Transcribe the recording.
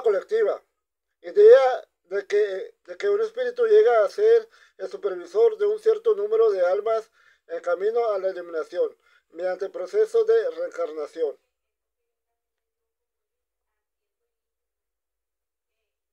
colectiva, idea de que, un espíritu llega a ser el supervisor de un cierto número de almas en camino a la eliminación, mediante proceso de reencarnación.